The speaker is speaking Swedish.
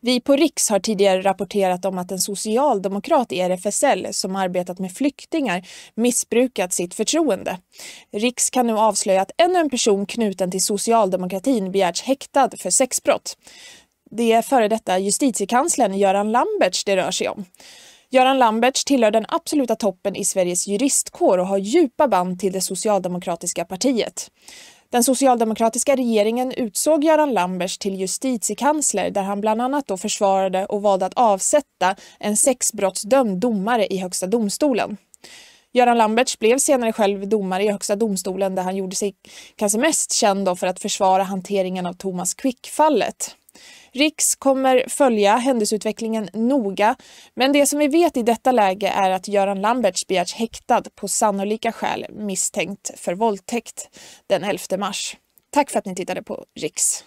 Vi på Riks har tidigare rapporterat om att en socialdemokrat i RFSL som arbetat med flyktingar missbrukat sitt förtroende. Riks kan nu avslöja att ännu en person knuten till socialdemokratin begärts häktad för sexbrott. Det är före detta justitiekanslern Göran Lamberts det rör sig om. Göran Lamberts tillhör den absoluta toppen i Sveriges juristkår och har djupa band till det socialdemokratiska partiet. Den socialdemokratiska regeringen utsåg Göran Lambers till justitiekansler där han bland annat då försvarade och valde att avsätta en sexbrottsdömd domare i Högsta domstolen. Göran Lamberts blev senare själv domare i Högsta domstolen där han gjorde sig kanske mest känd för att försvara hanteringen av Thomas Quick-fallet. Riks kommer följa händelseutvecklingen noga, men det som vi vet i detta läge är att Göran Lamberts begärts häktad på sannolika skäl misstänkt för våldtäkt den 11 mars. Tack för att ni tittade på Riks.